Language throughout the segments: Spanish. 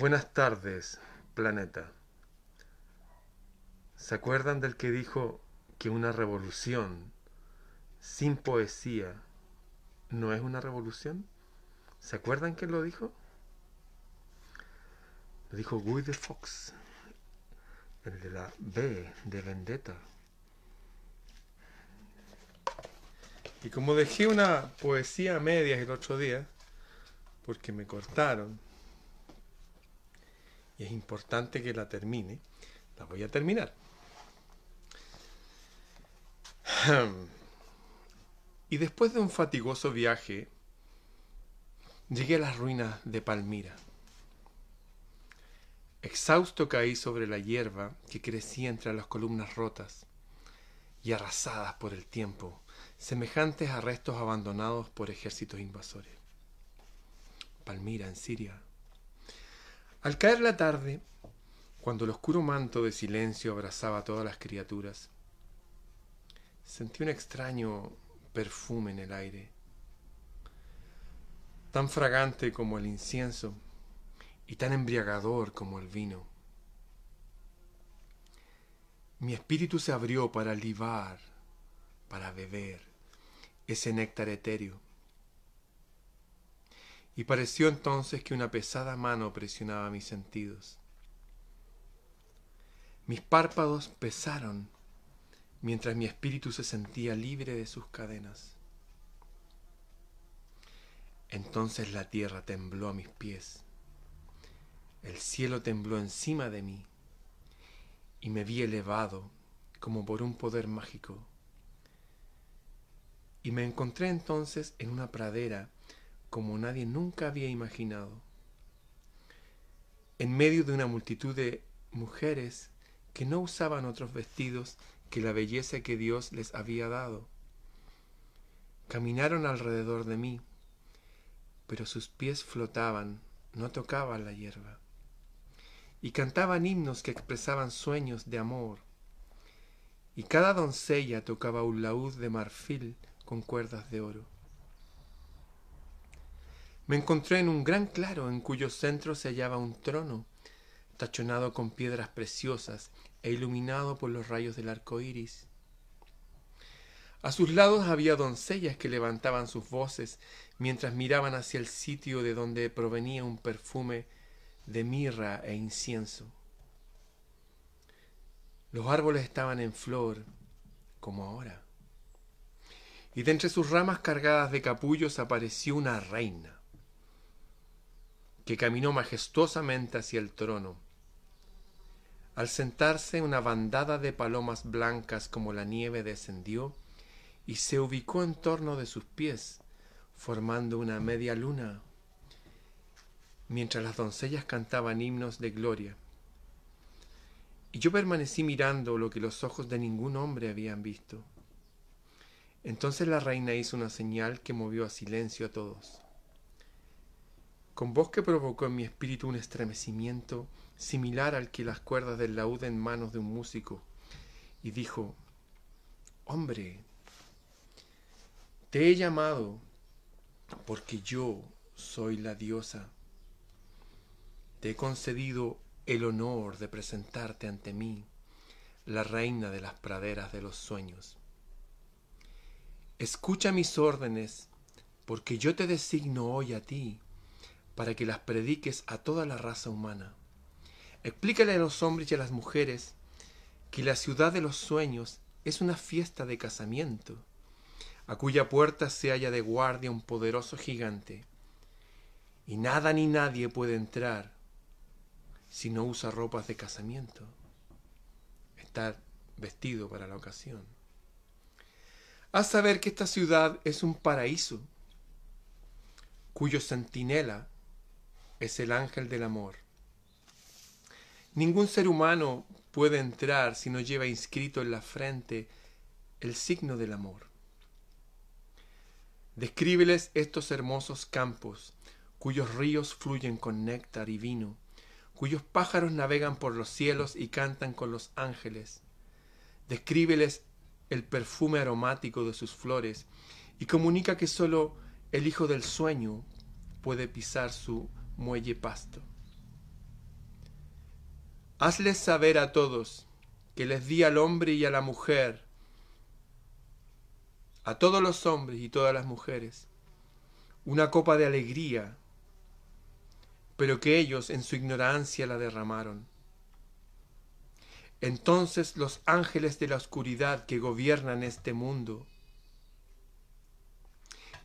Buenas tardes, planeta. ¿Se acuerdan del que dijo que una revolución sin poesía no es una revolución? ¿Se acuerdan quién lo dijo? Lo dijo Guy de Fox, el de la B de Vendetta. Y como dejé una poesía a medias el otro día, porque me cortaron, y es importante que la termine, la voy a terminar. Y después de un fatigoso viaje, llegué a las ruinas de Palmira. Exhausto caí sobre la hierba que crecía entre las columnas rotas y arrasadas por el tiempo, semejantes a restos abandonados por ejércitos invasores. Palmira, en Siria, al caer la tarde, cuando el oscuro manto de silencio abrazaba a todas las criaturas, sentí un extraño perfume en el aire, tan fragante como el incienso y tan embriagador como el vino. Mi espíritu se abrió para libar, para beber ese néctar etéreo y pareció entonces que una pesada mano presionaba mis sentidos. Mis párpados pesaron mientras mi espíritu se sentía libre de sus cadenas. Entonces la tierra tembló a mis pies, el cielo tembló encima de mí y me vi elevado como por un poder mágico. Y me encontré entonces en una pradera como nadie nunca había imaginado. En medio de una multitud de mujeres que no usaban otros vestidos que la belleza que Dios les había dado. Caminaron alrededor de mí, pero sus pies flotaban, no tocaban la hierba. Y cantaban himnos que expresaban sueños de amor. Y cada doncella tocaba un laúd de marfil con cuerdas de oro. Me encontré en un gran claro en cuyo centro se hallaba un trono, tachonado con piedras preciosas e iluminado por los rayos del arco iris. A sus lados había doncellas que levantaban sus voces mientras miraban hacia el sitio de donde provenía un perfume de mirra e incienso. Los árboles estaban en flor, como ahora, y de entre sus ramas cargadas de capullos apareció una reina que caminó majestuosamente hacia el trono. Al sentarse, una bandada de palomas blancas como la nieve descendió y se ubicó en torno de sus pies, formando una media luna, mientras las doncellas cantaban himnos de gloria. Y yo permanecí mirando lo que los ojos de ningún hombre habían visto. Entonces la reina hizo una señal que movió a silencio a todos con voz que provocó en mi espíritu un estremecimiento similar al que las cuerdas del laúd en manos de un músico, y dijo, Hombre, te he llamado porque yo soy la diosa. Te he concedido el honor de presentarte ante mí, la reina de las praderas de los sueños. Escucha mis órdenes, porque yo te designo hoy a ti para que las prediques a toda la raza humana. Explícale a los hombres y a las mujeres que la ciudad de los sueños es una fiesta de casamiento, a cuya puerta se halla de guardia un poderoso gigante, y nada ni nadie puede entrar si no usa ropas de casamiento, estar vestido para la ocasión. Haz saber que esta ciudad es un paraíso, cuyo centinela es el ángel del amor. Ningún ser humano puede entrar si no lleva inscrito en la frente el signo del amor. Descríbeles estos hermosos campos, cuyos ríos fluyen con néctar y vino, cuyos pájaros navegan por los cielos y cantan con los ángeles. Descríbeles el perfume aromático de sus flores y comunica que sólo el hijo del sueño puede pisar su muelle pasto. Hazles saber a todos que les di al hombre y a la mujer, a todos los hombres y todas las mujeres, una copa de alegría, pero que ellos en su ignorancia la derramaron. Entonces los ángeles de la oscuridad que gobiernan este mundo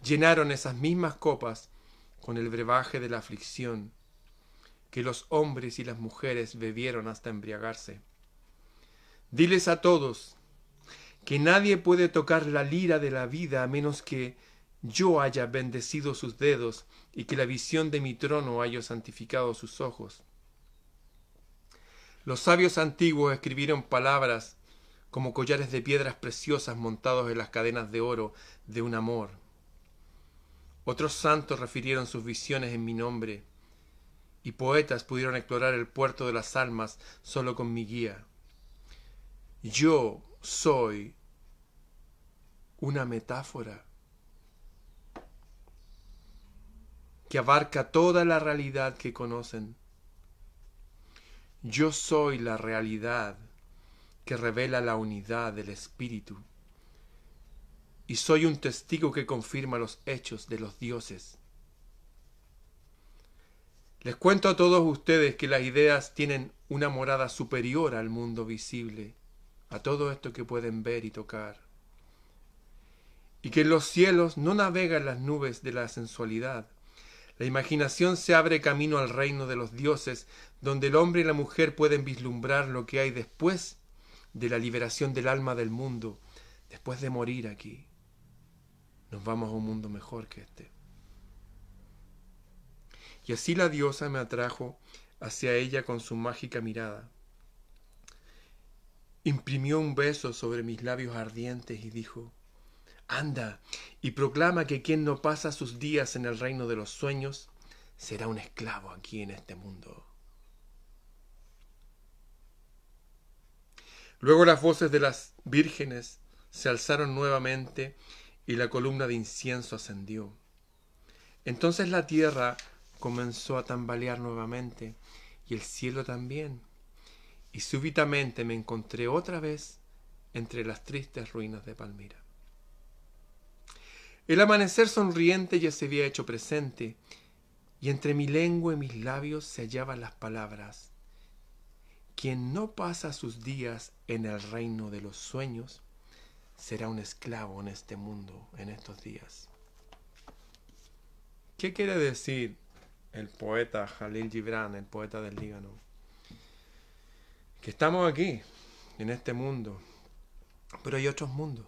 llenaron esas mismas copas con el brebaje de la aflicción, que los hombres y las mujeres bebieron hasta embriagarse. Diles a todos que nadie puede tocar la lira de la vida a menos que yo haya bendecido sus dedos y que la visión de mi trono haya santificado sus ojos. Los sabios antiguos escribieron palabras como collares de piedras preciosas montados en las cadenas de oro de un amor. Otros santos refirieron sus visiones en mi nombre, y poetas pudieron explorar el puerto de las almas solo con mi guía. Yo soy una metáfora que abarca toda la realidad que conocen. Yo soy la realidad que revela la unidad del espíritu y soy un testigo que confirma los hechos de los dioses. Les cuento a todos ustedes que las ideas tienen una morada superior al mundo visible, a todo esto que pueden ver y tocar, y que en los cielos no navegan las nubes de la sensualidad. La imaginación se abre camino al reino de los dioses, donde el hombre y la mujer pueden vislumbrar lo que hay después de la liberación del alma del mundo, después de morir aquí nos vamos a un mundo mejor que este. Y así la diosa me atrajo hacia ella con su mágica mirada. Imprimió un beso sobre mis labios ardientes y dijo, Anda y proclama que quien no pasa sus días en el reino de los sueños será un esclavo aquí en este mundo. Luego las voces de las vírgenes se alzaron nuevamente y la columna de incienso ascendió. Entonces la tierra comenzó a tambalear nuevamente y el cielo también. Y súbitamente me encontré otra vez entre las tristes ruinas de Palmira. El amanecer sonriente ya se había hecho presente, y entre mi lengua y mis labios se hallaban las palabras. Quien no pasa sus días en el reino de los sueños, será un esclavo en este mundo en estos días. ¿Qué quiere decir el poeta Jalil Gibran, el poeta del Líbano? Que estamos aquí, en este mundo, pero hay otros mundos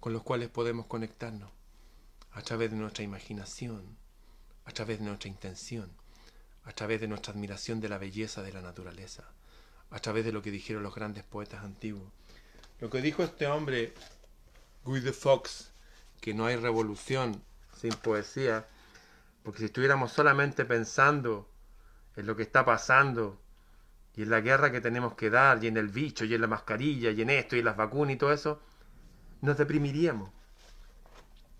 con los cuales podemos conectarnos a través de nuestra imaginación, a través de nuestra intención, a través de nuestra admiración de la belleza de la naturaleza, a través de lo que dijeron los grandes poetas antiguos lo que dijo este hombre, Guy de Fox, que no hay revolución sin poesía, porque si estuviéramos solamente pensando en lo que está pasando y en la guerra que tenemos que dar y en el bicho y en la mascarilla y en esto y en las vacunas y todo eso, nos deprimiríamos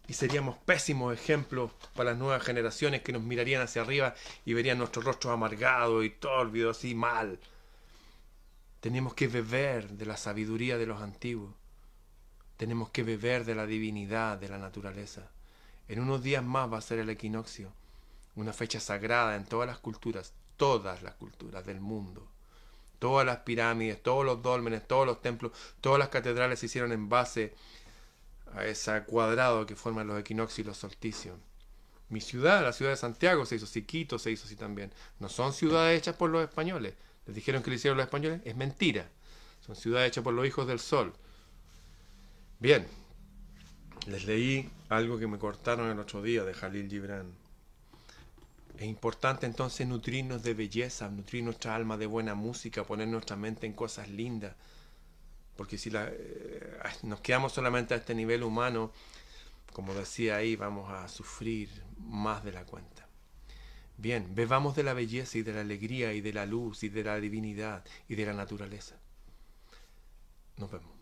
y seríamos pésimos ejemplos para las nuevas generaciones que nos mirarían hacia arriba y verían nuestros rostros amargados y tórbidos y mal. Tenemos que beber de la sabiduría de los antiguos. Tenemos que beber de la divinidad de la naturaleza. En unos días más va a ser el equinoccio, una fecha sagrada en todas las culturas, todas las culturas del mundo. Todas las pirámides, todos los dólmenes, todos los templos, todas las catedrales se hicieron en base a ese cuadrado que forman los equinoccios y los solsticios. Mi ciudad, la ciudad de Santiago, se hizo así, Quito se hizo así también. No son ciudades hechas por los españoles, les dijeron que lo hicieron los españoles, es mentira. Son ciudades hechas por los hijos del sol. Bien, les leí algo que me cortaron el otro día de Jalil Gibran. Es importante entonces nutrirnos de belleza, nutrir nuestra alma de buena música, poner nuestra mente en cosas lindas. Porque si la, eh, nos quedamos solamente a este nivel humano, como decía ahí, vamos a sufrir más de la cuenta. Bien, bebamos de la belleza y de la alegría y de la luz y de la divinidad y de la naturaleza. Nos vemos.